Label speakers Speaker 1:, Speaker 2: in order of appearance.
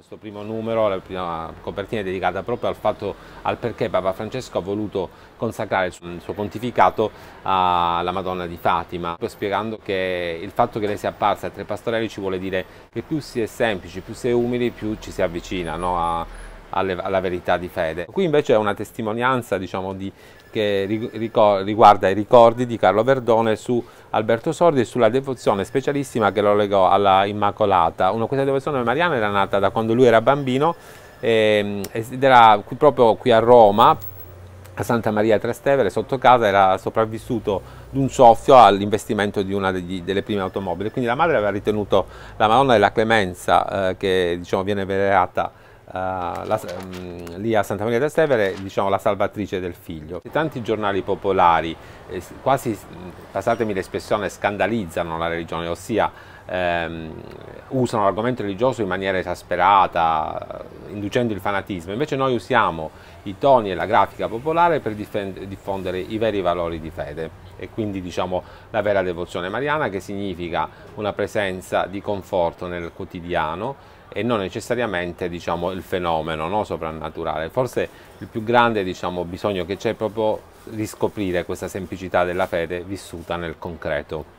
Speaker 1: Questo primo numero, la prima copertina è dedicata proprio al fatto, al perché Papa Francesco ha voluto consacrare il suo, il suo pontificato alla Madonna di Fatima, spiegando che il fatto che lei sia apparsa a tre pastorelli ci vuole dire che più si è semplici, più si è umili, più ci si avvicina no? a, alle, alla verità di fede. Qui invece è una testimonianza diciamo, di, che riguarda i ricordi di Carlo Verdone su Alberto Sordi e sulla devozione specialissima che lo legò alla Immacolata. Una, questa devozione mariana era nata da quando lui era bambino ehm, ed era proprio qui a Roma, a Santa Maria Trastevere, sotto casa, era sopravvissuto d'un soffio all'investimento di una degli, delle prime automobili. Quindi la madre aveva ritenuto la Madonna della Clemenza, eh, che diciamo, viene venerata eh, la, um, lì a Santa Maria del Stevere, diciamo la salvatrice del figlio. Tanti giornali popolari, eh, quasi, passatemi l'espressione, scandalizzano la religione, ossia ehm, usano l'argomento religioso in maniera esasperata, eh, inducendo il fanatismo. Invece noi usiamo i toni e la grafica popolare per diffondere i veri valori di fede e quindi diciamo la vera devozione mariana che significa una presenza di conforto nel quotidiano e non necessariamente diciamo, il fenomeno no? soprannaturale. Forse il più grande diciamo, bisogno che c'è è proprio riscoprire questa semplicità della fede vissuta nel concreto.